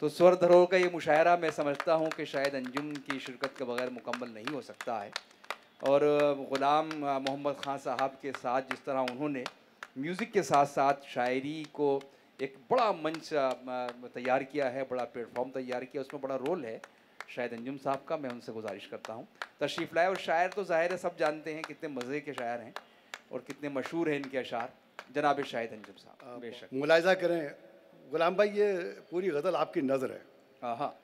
तो स्वर धरोहर का ये मुशायरा मैं समझता हूँ कि शायद अंजुम की शिरकत के बगैर मुकम्मल नहीं हो सकता है और ग़ुलाम मोहम्मद ख़ान साहब के साथ जिस तरह उन्होंने म्यूज़िक के साथ साथ शायरी को एक बड़ा मंच तैयार किया है बड़ा प्लेटफॉर्म तैयार किया उसमें बड़ा रोल है शायद अंजुम साहब का मैं उनसे गुजारिश करता हूँ तशरीफ़ लाए और शायर तो ज़ाहिर है सब जानते हैं कितने मज़े के शायर हैं और कितने मशहूर हैं इनके अशार जनाब शाहिद अंजुम साहब बेशक मुलायजा करें गुलाम भाई ये पूरी गज़ल आपकी नज़र है हाँ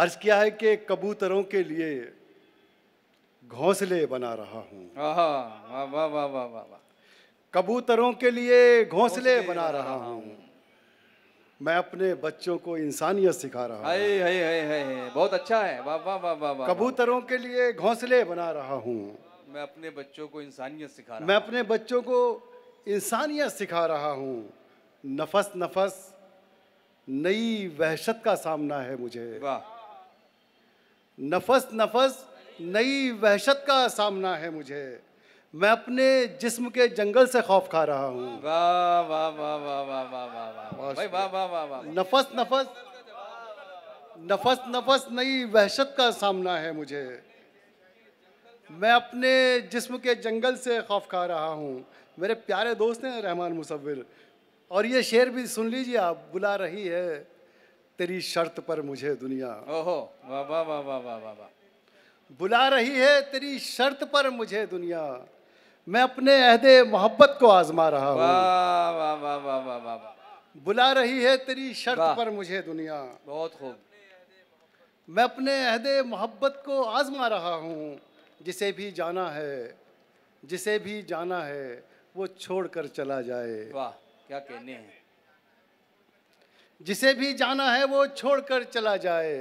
अर्ज किया है कि कबूतरों के लिए घोंसले बना रहा हूँ कबूतरों के लिए घोंसले बना रहा हूँ मैं अपने बच्चों को इंसानियत सिखा रहा हूँ बहुत अच्छा है कबूतरों के लिए घोंसले बना रहा हूँ मैं अपने बच्चों को इंसानियत सिखा रहा मैं अपने बच्चों को इंसानियत सिखा रहा हूँ नफस नफस नई वहशत का सामना है मुझे वाह नफस नफस नई वहशत का सामना है मुझे मैं अपने जिस्म के जंगल से खौफ खा रहा हूँ नफस नफस नफस नफस नई वहशत का सामना है मुझे मैं अपने जिस्म के जंगल से खौफ खा रहा हूँ मेरे प्यारे दोस्त हैं रहमान मुसविर और ये शेर भी सुन लीजिए आप बुला रही है तेरी शर्त पर मुझे दुनिया ओहो वाह वाह वाह वाह वाह वाह वा। बुला रही है तेरी शर्त पर मुझे दुनिया मैं अपने अहदे मोहब्बत को आजमा रहा हूँ वाह वाह वाह वाह वाह वाह बुला रही है तेरी शर्त पर मुझे दुनिया बहुत खूब मैं अपने अहदे मोहब्बत को आजमा रहा हूँ जिसे भी जाना है जिसे भी जाना है वो छोड़ कर चला जाए वाह क्या कहने हैं जिसे भी जाना है वो छोड़कर चला जाए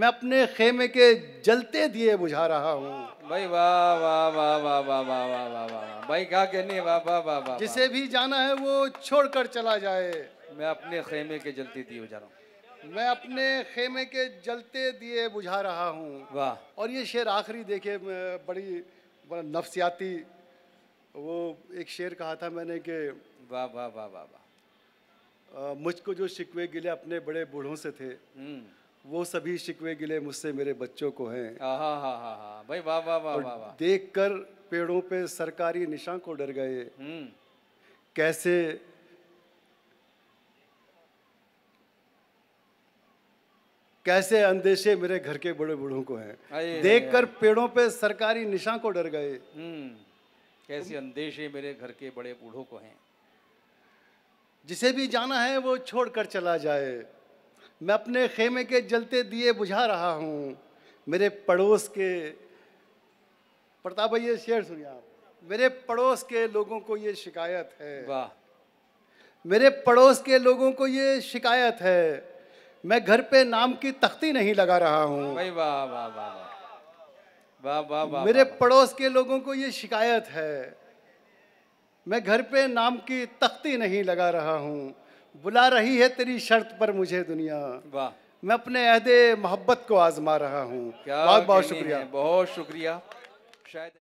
मैं अपने खेमे के जलते दिए बुझा रहा हूँ भाई वाह वाह वाह वाह वाह वाह वाह वाह वाह भाई क्या कहने वाह वाह वाह वाह जिसे भी जाना है वो छोड़कर चला जाए मैं अपने खेमे के जलते दिए बुझा रहा हूँ मैं अपने खेमे के जलते दिए बुझा रहा हूँ वाह और ये शेर आखिरी देखे बड़ी बड़ा नफ्सियाती वो एक शेर कहा था मैंने कि वाह वाह वाह वाह वाह मुझको जो शिकवे गिले अपने बड़े बूढ़ों से थे हम्म। वो सभी शिकवे गिले मुझसे मेरे बच्चों को हैं हाँ हा हा हाँ भाई वाह वाह वाह वाह वाह देख कर पेड़ों पे सरकारी निशान को डर गए हम्म। कैसे कैसे अंदेशे मेरे घर के बड़े बूढ़ों को हैं देख कर पेड़ों पे सरकारी निशान को डर गए हम्म। कैसे अंदेशे मेरे घर के बड़े बूढ़ों को हैं जिसे भी जाना है वो छोड़कर चला जाए मैं अपने खेमे के जलते दिए बुझा रहा हूँ मेरे पड़ोस के प्रताप भाई ये शेर सुनिए आप मेरे पड़ोस के लोगों को ये शिकायत है वाह मेरे पड़ोस के लोगों को ये शिकायत है मैं घर पे नाम की तख्ती नहीं लगा रहा हूँ वाह वाह वाह वाह वाह वाह मेरे पड़ोस के लोगों को ये शिकायत है मैं घर पे नाम की तख्ती नहीं लगा रहा हूँ बुला रही है तेरी शर्त पर मुझे दुनिया वाह मैं अपने अहद मोहब्बत को आजमा रहा हूँ बहुत बहुत शुक्रिया बहुत शुक्रिया शायद